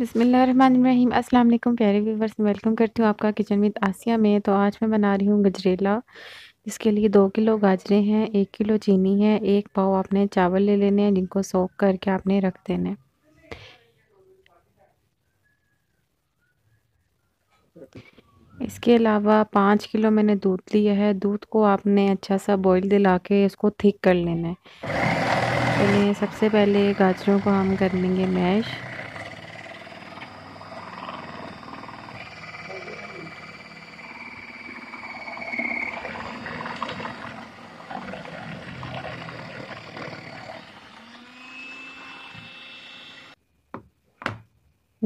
बसमीम अस्सलाम वालेकुम प्यारे व्यूवर्स वेलकम करती हूँ आपका किचन विद आसिया में तो आज मैं बना रही हूँ गजरेला इसके लिए दो किलो गाजरें हैं एक किलो चीनी है एक पाव आपने चावल ले लेने हैं जिनको सोख करके आपने रख देने इसके अलावा पाँच किलो मैंने दूध लिया है दूध को आपने अच्छा सा बॉईल दिला के इसको थिक कर लेना है तो सबसे पहले गाजरों को हम कर लेंगे मैश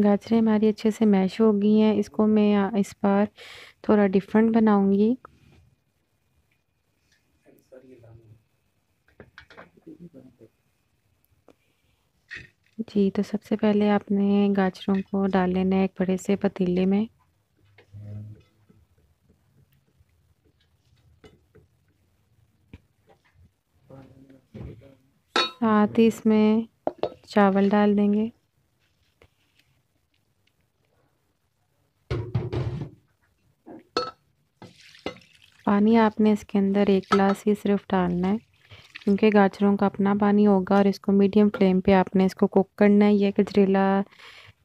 गाजरें हमारी अच्छे से मैश हो गई हैं इसको मैं इस बार थोड़ा डिफरेंट बनाऊंगी जी तो सबसे पहले आपने गाजरों को डाल लेना है एक बड़े से पतीले में साथ ही इसमें चावल डाल देंगे पानी आपने इसके अंदर एक गिलास ही सिर्फ डालना है क्योंकि गाजरों का अपना पानी होगा और इसको मीडियम फ्लेम पे आपने इसको कुक करना है यह गजरेला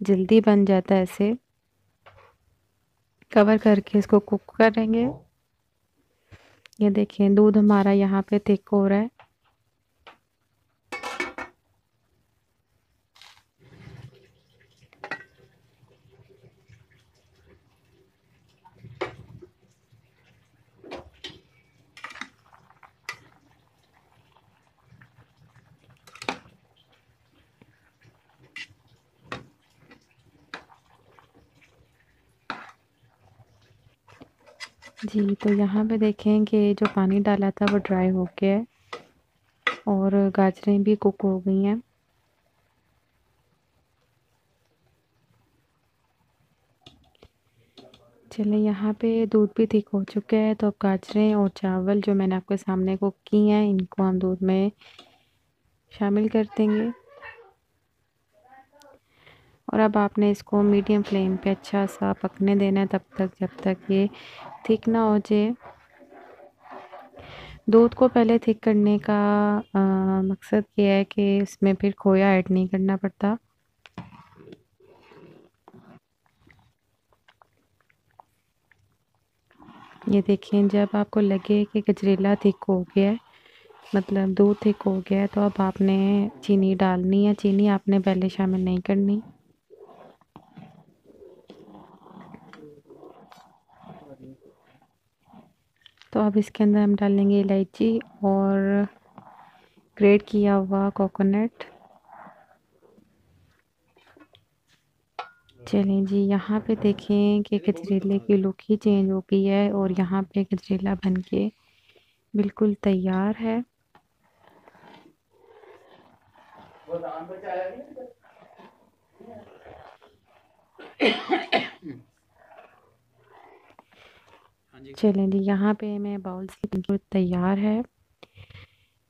जल्दी बन जाता है ऐसे कवर करके इसको कुक करेंगे ये देखें दूध हमारा यहाँ पे थिक हो रहा है जी तो यहाँ पे देखें कि जो पानी डाला था वो ड्राई हो गया है और गाजरें भी कुक हो गई हैं चलें यहाँ पे दूध भी ठीक हो चुका है तो अब गाजरें और चावल जो मैंने आपके सामने कुक की हैं इनको हम दूध में शामिल कर देंगे और अब आपने इसको मीडियम फ्लेम पे अच्छा सा पकने देना है तब तक जब तक ये थिक ना हो जाए दूध को पहले थिक करने का आ, मकसद ये है कि इसमें फिर खोया ऐड नहीं करना पड़ता ये देखें जब आपको लगे कि गजरेला थिक हो गया है मतलब दूध थिक हो गया है तो अब आपने चीनी डालनी है चीनी आपने पहले शामिल नहीं करनी तो अब इसके अंदर हम डालेंगे इलायची और ग्रेट किया हुआ कोकोनट चलें जी यहाँ पे देखें कि गजरेले की लुक ही चेंज हो गई है और यहाँ पे गजरेला बन के बिल्कुल तैयार है चलें जी यहाँ पे मैं बाउल से तैयार है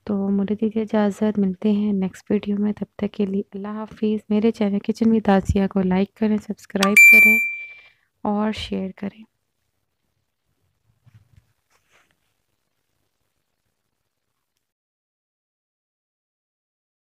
तो मुझे दीजिए इजाज़त मिलते हैं नेक्स्ट वीडियो में तब तक के लिए अल्लाह हाफिज़ मेरे चैनल किचन में दासिया को लाइक करें सब्सक्राइब करें और शेयर करें